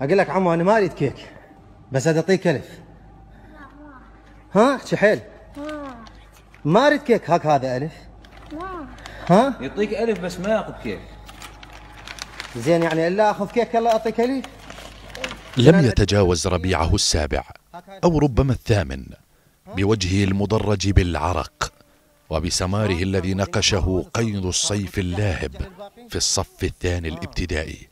اقول لك عمو انا ما اريد كيك بس اعطيك الف ها احكي حيل ما اريد كيك هاك هذا الف ها يعطيك الف بس ما ياخذ كيك زين يعني الا اخذ كيك الا اعطيك الف لم يتجاوز ربيعه السابع او ربما الثامن بوجهه المضرج بالعرق وبسماره الذي نقشه قيد الصيف اللاهب في الصف الثاني الابتدائي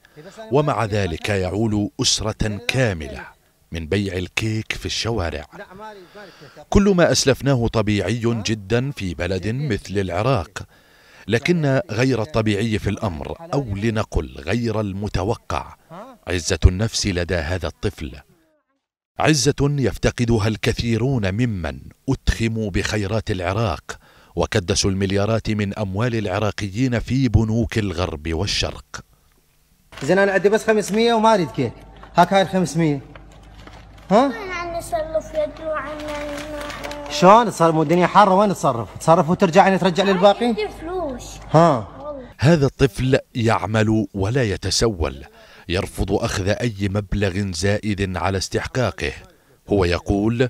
ومع ذلك يعول أسرة كاملة من بيع الكيك في الشوارع كل ما أسلفناه طبيعي جدا في بلد مثل العراق لكن غير الطبيعي في الأمر أو لنقل غير المتوقع عزة النفس لدى هذا الطفل عزة يفتقدها الكثيرون ممن أتخموا بخيرات العراق وكدسوا المليارات من أموال العراقيين في بنوك الغرب والشرق زين انا عندي بس 500 وما اريد كيك هاك هاي ال 500 ها؟ انا نسلف يدي وعنا شلون تصرف مو الدنيا حاره وين تصرف؟ تصرف وترجع يعني ترجع للباقي؟ عندي فلوس ها هذا الطفل يعمل ولا يتسول يرفض اخذ اي مبلغ زائد على استحقاقه هو يقول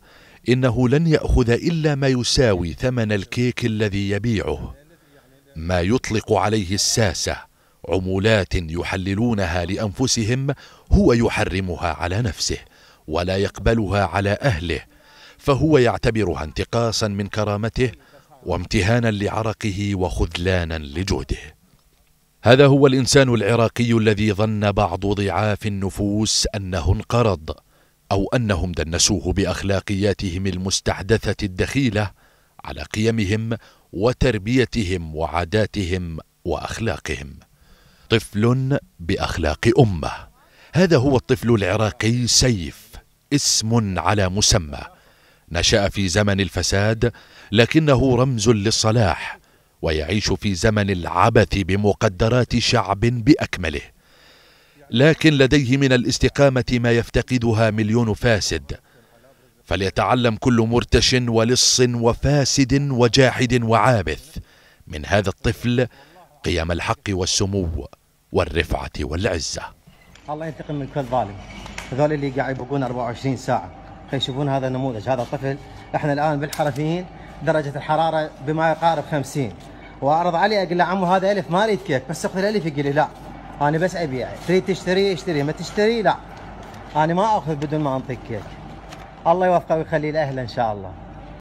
انه لن ياخذ الا ما يساوي ثمن الكيك الذي يبيعه ما يطلق عليه الساسه عمولات يحللونها لانفسهم هو يحرمها على نفسه ولا يقبلها على اهله فهو يعتبرها انتقاصا من كرامته وامتهانا لعرقه وخذلانا لجهده هذا هو الانسان العراقي الذي ظن بعض ضعاف النفوس انه انقرض او انهم دنسوه باخلاقياتهم المستحدثه الدخيله على قيمهم وتربيتهم وعاداتهم واخلاقهم طفل باخلاق امه هذا هو الطفل العراقي سيف اسم على مسمى نشا في زمن الفساد لكنه رمز للصلاح ويعيش في زمن العبث بمقدرات شعب باكمله لكن لديه من الاستقامه ما يفتقدها مليون فاسد فليتعلم كل مرتش ولص وفاسد وجاحد وعابث من هذا الطفل قيم الحق والسمو والرفعة والعزة الله ينتقم من كل ظالم هذول اللي قاعد يبقون 24 ساعة يشوفون هذا النموذج هذا الطفل احنا الآن بالحرفيين درجة الحرارة بما يقارب 50 وأعرض عليه أقول له عمو هذا ألف ما أريد كيك بس أخذ الألف يقول لي لا أنا بس أبيع تريد تشتري اشتري ما تشتري لا أنا ما أخذ بدون ما أنطيك كيك الله يوفقه ويخليه لأهله إن شاء الله